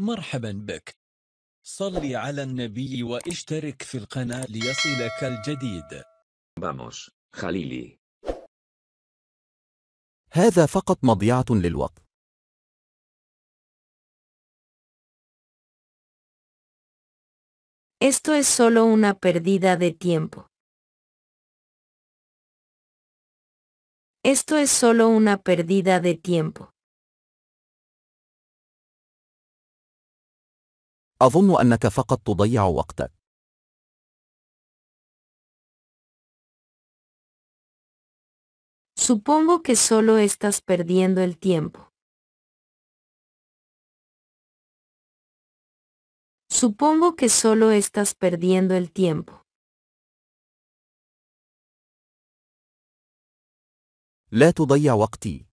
مرحبا بك صل على النبي واشترك في القناة ليصلك الجديد vamos خليلي هذا فقط مضيعة للوقت Esto es solo una pérdida de tiempo. Esto es solo una pérdida de tiempo. فقط تضيع Supongo que solo estás perdiendo el tiempo. Supongo que solo estás perdiendo el tiempo. وقتي.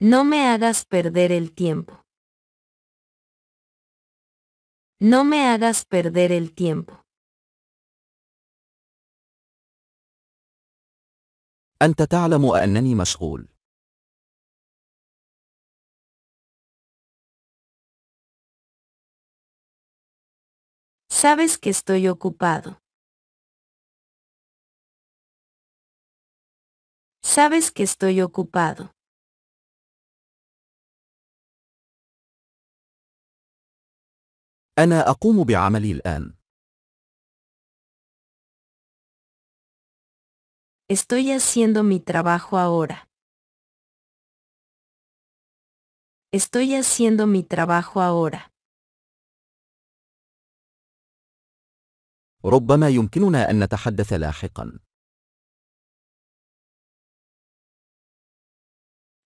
No me hagas perder el tiempo. No me hagas perder el tiempo. أنت تعلم أنني Sabes que estoy ocupado. Sabes que estoy ocupado. Estoy haciendo mi trabajo ahora. Estoy haciendo mi trabajo ahora.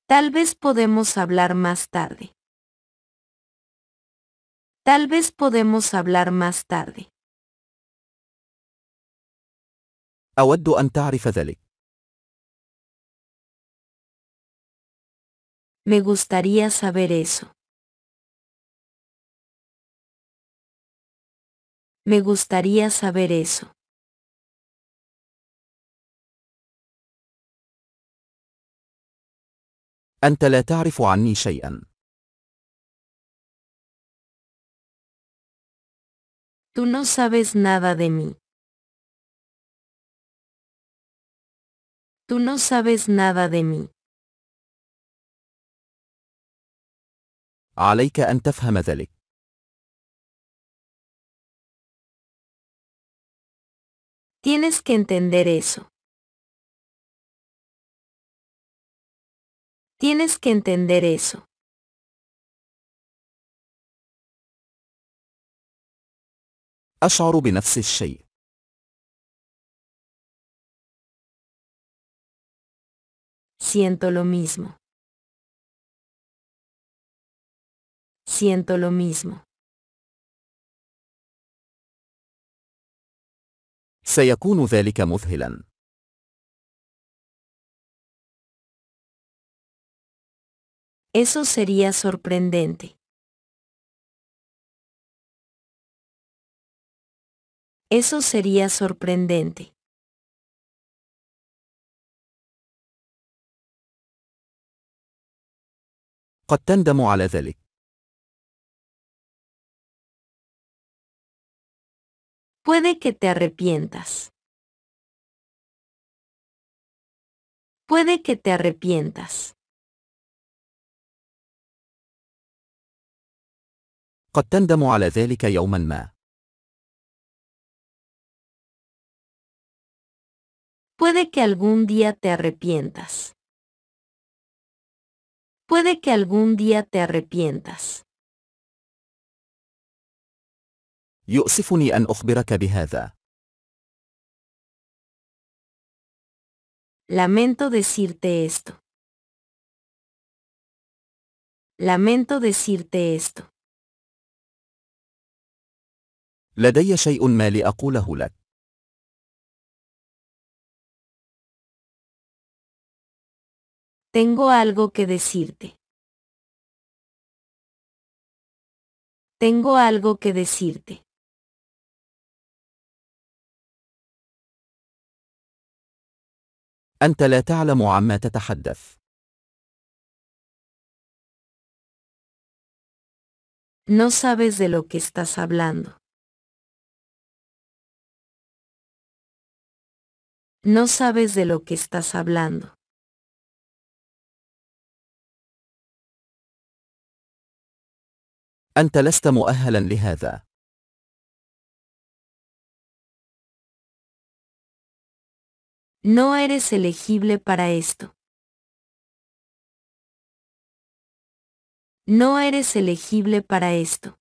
Tal vez podemos hablar más tarde. Tal vez podemos hablar más tarde. أود أن Me gustaría saber eso. Me gustaría saber eso. أنت tú no sabes nada de mí. Tú no sabes nada de mí. عليك أن تفهم Tienes que entender eso. Tienes que entender eso. Siento lo mismo. Siento lo mismo. سيكون ذلك Eso sería sorprendente. Eso sería sorprendente. قد a على ذلك. Puede que te arrepientas. Puede que te arrepientas. قد a على ذلك يوما Puede que algún día te arrepientas. Puede que algún día te arrepientas. بهذا. Lamento decirte esto. Lamento decirte esto. لدي شيء ما لأقوله لك. Tengo algo que decirte. Tengo algo que decirte. أنت لا تعلم No sabes de lo que estás hablando. No sabes de lo que estás hablando. أنت لست مؤهلا لهذا No eres elegible para esto. No eres elegible para esto.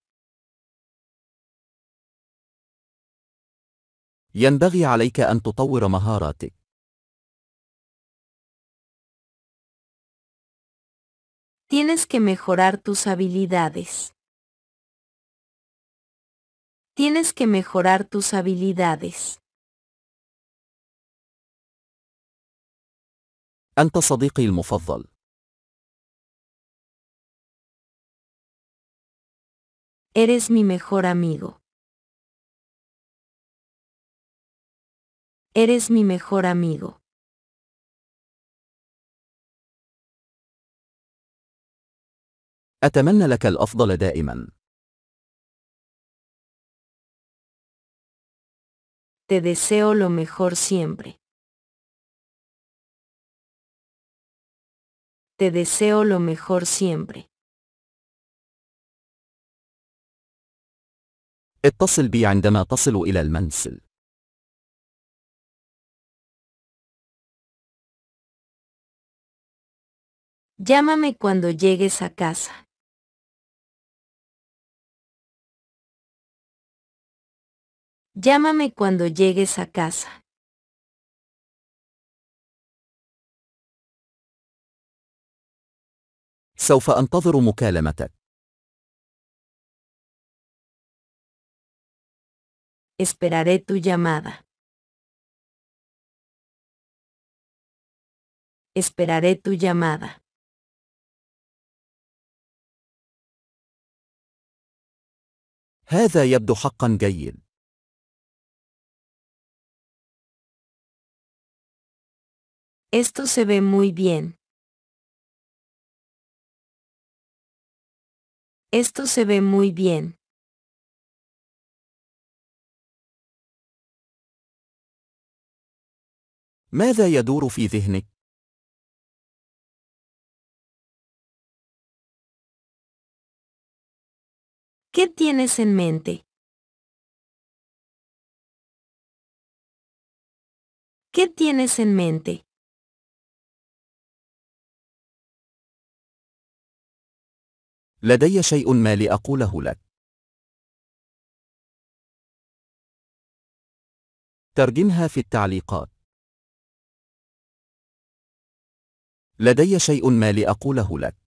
ينبغي عليك أن تطور مهاراتك. Tienes que mejorar tus habilidades. tienes que mejorar tus habilidades. صديقي Eres mi mejor amigo. Eres mi mejor amigo. أتمنى لك الأفضل Te deseo lo mejor siempre. Te deseo lo mejor siempre. Llámame cuando llegues a casa. Llámame cuando llegues a casa. سوف أنتظر مكالمتك. Esperaré tu llamada. Esperaré tu llamada. هذا يبدو حقا جيد. Esto se ve muy bien. Esto se ve muy bien. ماذا يدور في ¿Qué tienes en mente? ¿Qué tienes en mente? لدي شيء ما لأقوله لك. ترجمها في التعليقات. لدي شيء ما لأقوله لك.